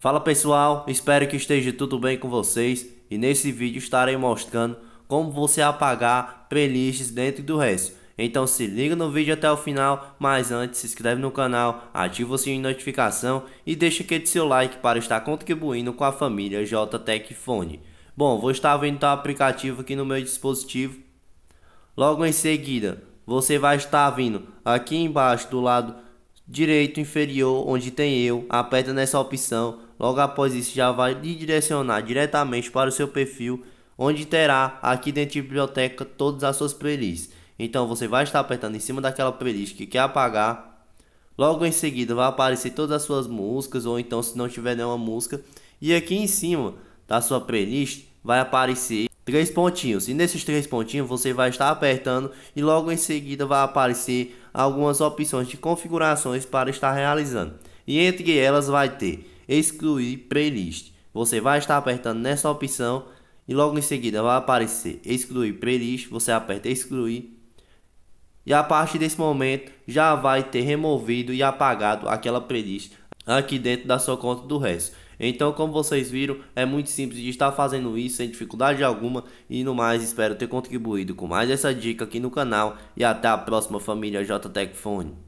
Fala pessoal, espero que esteja tudo bem com vocês e nesse vídeo estarei mostrando como você apagar playlists dentro do resto. Então se liga no vídeo até o final, mas antes se inscreve no canal, ativa o sininho de notificação e deixa aquele seu like para estar contribuindo com a família JTEC Fone. Bom, vou estar vendo o aplicativo aqui no meu dispositivo. Logo em seguida, você vai estar vindo aqui embaixo do lado direito inferior, onde tem eu, aperta nessa opção. Logo após isso, já vai lhe direcionar diretamente para o seu perfil, onde terá aqui dentro de biblioteca todas as suas playlists. Então você vai estar apertando em cima daquela playlist que quer apagar. Logo em seguida vai aparecer todas as suas músicas, ou então se não tiver nenhuma música. E aqui em cima da sua playlist vai aparecer três pontinhos. E nesses três pontinhos você vai estar apertando e logo em seguida vai aparecer algumas opções de configurações para estar realizando. E entre elas vai ter excluir playlist. Você vai estar apertando nessa opção e logo em seguida vai aparecer excluir playlist, você aperta excluir e a partir desse momento já vai ter removido e apagado aquela playlist aqui dentro da sua conta do resto. Então, como vocês viram, é muito simples de estar fazendo isso sem dificuldade alguma. E no mais, espero ter contribuído com mais essa dica aqui no canal. E até a próxima, família JTech